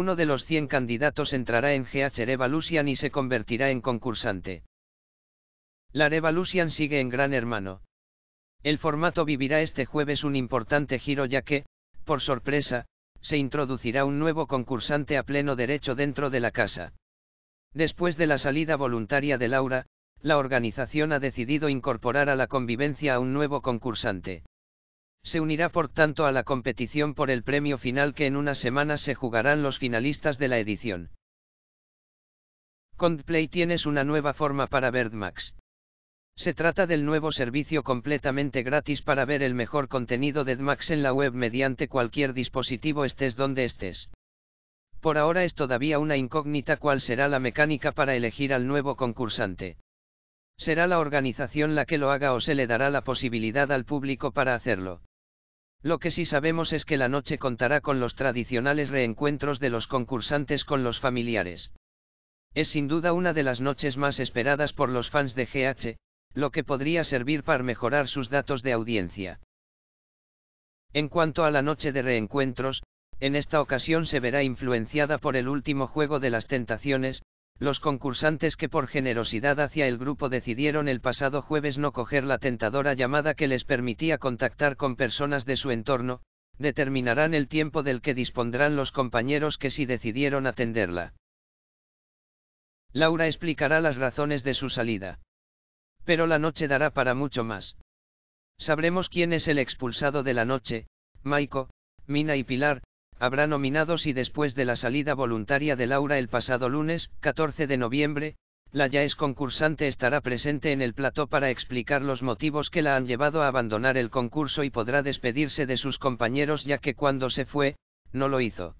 Uno de los 100 candidatos entrará en GH Revalucian y se convertirá en concursante. La Revalucian sigue en Gran Hermano. El formato vivirá este jueves un importante giro ya que, por sorpresa, se introducirá un nuevo concursante a pleno derecho dentro de la casa. Después de la salida voluntaria de Laura, la organización ha decidido incorporar a la convivencia a un nuevo concursante se unirá por tanto a la competición por el premio final que en unas semanas se jugarán los finalistas de la edición. Con tienes una nueva forma para ver DMAX. Se trata del nuevo servicio completamente gratis para ver el mejor contenido de DMAX en la web mediante cualquier dispositivo estés donde estés. Por ahora es todavía una incógnita cuál será la mecánica para elegir al nuevo concursante. Será la organización la que lo haga o se le dará la posibilidad al público para hacerlo. Lo que sí sabemos es que la noche contará con los tradicionales reencuentros de los concursantes con los familiares. Es sin duda una de las noches más esperadas por los fans de GH, lo que podría servir para mejorar sus datos de audiencia. En cuanto a la noche de reencuentros, en esta ocasión se verá influenciada por el último juego de las tentaciones, los concursantes que por generosidad hacia el grupo decidieron el pasado jueves no coger la tentadora llamada que les permitía contactar con personas de su entorno, determinarán el tiempo del que dispondrán los compañeros que si decidieron atenderla. Laura explicará las razones de su salida. Pero la noche dará para mucho más. Sabremos quién es el expulsado de la noche, Maiko, Mina y Pilar, habrá nominados y después de la salida voluntaria de Laura el pasado lunes, 14 de noviembre, la ya es concursante estará presente en el plató para explicar los motivos que la han llevado a abandonar el concurso y podrá despedirse de sus compañeros ya que cuando se fue, no lo hizo.